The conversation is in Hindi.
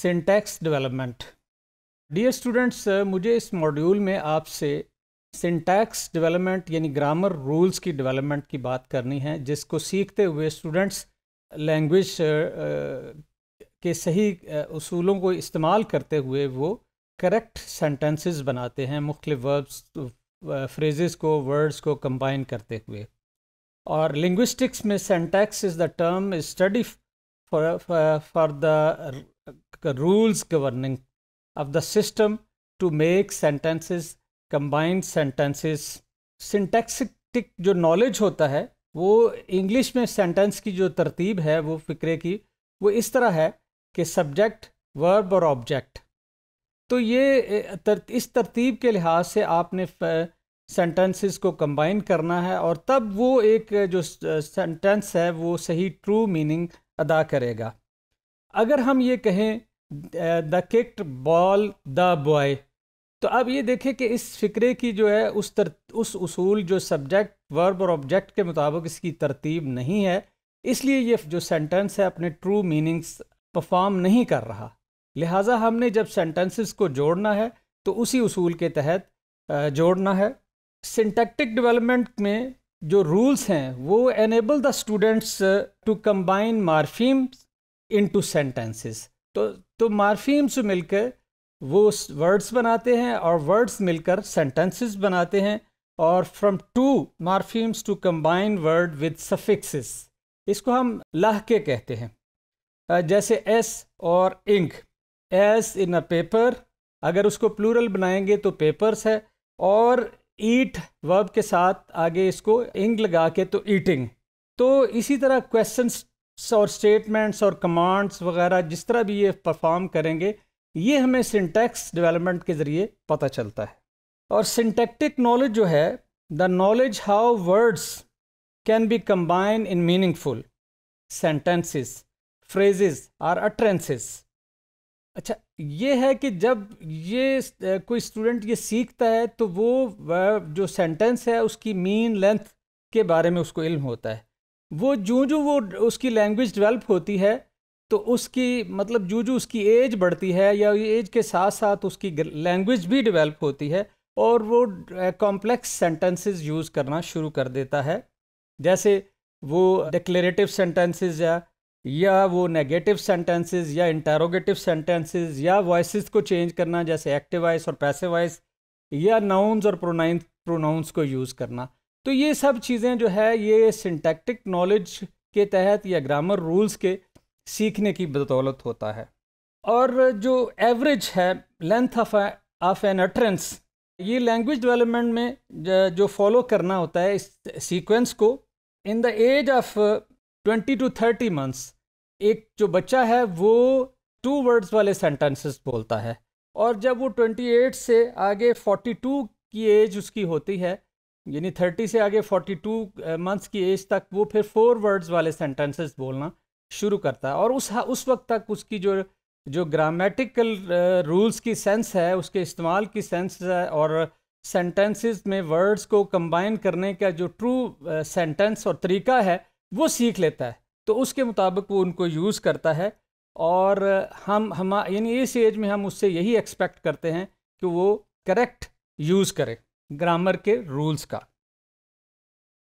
सिंटैक्स डेवलपमेंट डियर स्टूडेंट्स मुझे इस मॉड्यूल में आपसे सिंटैक्स डेवलपमेंट यानी ग्रामर रूल्स की डेवलपमेंट की बात करनी है जिसको सीखते हुए स्टूडेंट्स लैंग्वेज के सही असूलों को इस्तेमाल करते हुए वो करेक्ट सेंटेंसेस बनाते हैं मुख्तु वर्ब्स फ्रेजेस को वर्ड्स को कंबाइन करते हुए और लिंग्विस्टिक्स में syntax is the term study for the the rules governing of the system to make sentences combined sentences syntactic jo knowledge hota hai wo english mein sentence ki jo तरतीब hai wo fikre ki wo is tarah hai कि subject verb और object to ye is इस ke lihaz se aapne sentences को कंबाइन करना है और तब वो एक जो सेंटेंस है वो सही ट्रू मीनिंग अदा करेगा अगर हम ये कहें the kicked ball the boy तो अब ये देखें कि इस फ़िक्रे की जो है उस तर उस उसूल जो सब्जेक्ट वर्ब और ऑब्जेक्ट के मुताबिक इसकी तरतीब नहीं है इसलिए ये जो सेंटेंस है अपने ट्रू मीनिंग्स परफॉर्म नहीं कर रहा लिहाजा हमने जब सेंटेंसेस को जोड़ना है तो उसी उसूल के तहत जोड़ना है सिंटेक्टिक डेवलपमेंट में जो रूल्स हैं वो enable the students to combine morphemes to sentences तो तो मार्फीम्स मिलकर वो वर्ड्स बनाते हैं और वर्ड्स मिलकर सेंटेंसेस बनाते हैं और from to morphemes to combine word with suffixes इसको हम लहके कहते हैं जैसे एस और ing s in a paper अगर उसको प्लूरल बनाएंगे तो पेपर्स है और ईट वर्ब के साथ आगे इसको इंग लगा के तो ईटिंग तो इसी तरह क्वेश्चंस और स्टेटमेंट्स और कमांड्स वगैरह जिस तरह भी ये परफॉर्म करेंगे ये हमें सिंटैक्स डेवलपमेंट के ज़रिए पता चलता है और सिंटैक्टिक नॉलेज जो है the knowledge how words can be combine in meaningful sentences phrases or utterances अच्छा ये है कि जब ये कोई स्टूडेंट ये सीखता है तो वो जो सेंटेंस है उसकी मीन लेंथ के बारे में उसको इल्म होता है वो जो जो वो उसकी लैंग्वेज डेवलप होती है तो उसकी मतलब जो जो उसकी एज बढ़ती है या एज के साथ साथ उसकी लैंग्वेज भी डेवलप होती है और वो कॉम्प्लेक्स सेंटेंसेस यूज़ करना शुरू कर देता है जैसे वो डिक्लेरेटिव सेंटेंसेस या या वो नेगेटिव सेंटेंसेस या इंटेरोगेटिव सेंटेंसेस या वॉइस को चेंज करना जैसे एक्टिव वॉइस और पैसे वॉइस या नाउन्स और प्रोनाइन प्रोनाउंस को यूज़ करना तो ये सब चीज़ें जो है ये सिंटैक्टिक नॉलेज के तहत या ग्रामर रूल्स के सीखने की बदौलत होता है और जो एवरेज है length of of an utterance ये लैंग्वेज डेवलपमेंट में जो फॉलो करना होता है इस सीक्वेंस को in the age of twenty two thirty months एक जो बच्चा है वो टू वर्ड्स वाले सेंटेंसेस बोलता है और जब वो ट्वेंटी एट से आगे फोर्टी टू की एज उसकी होती है यानी थर्टी से आगे फोर्टी टू मंथ्स की एज तक वो फिर फोर वर्ड्स वाले सेंटेंसेस बोलना शुरू करता है और उस उस वक्त तक उसकी जो जो ग्रामेटिकल रूल्स की सेंस है उसके इस्तेमाल की सेंस है और सेंटेंसेस में वर्ड्स को कंबाइन करने का जो ट्रू सेंटेंस और तरीका है वो सीख लेता है तो उसके मुताबिक वो उनको यूज़ करता है और हम हम यानी इस एज में हम उससे यही एक्सपेक्ट करते हैं कि वो करेक्ट यूज़ करें ग्रामर के रूल्स का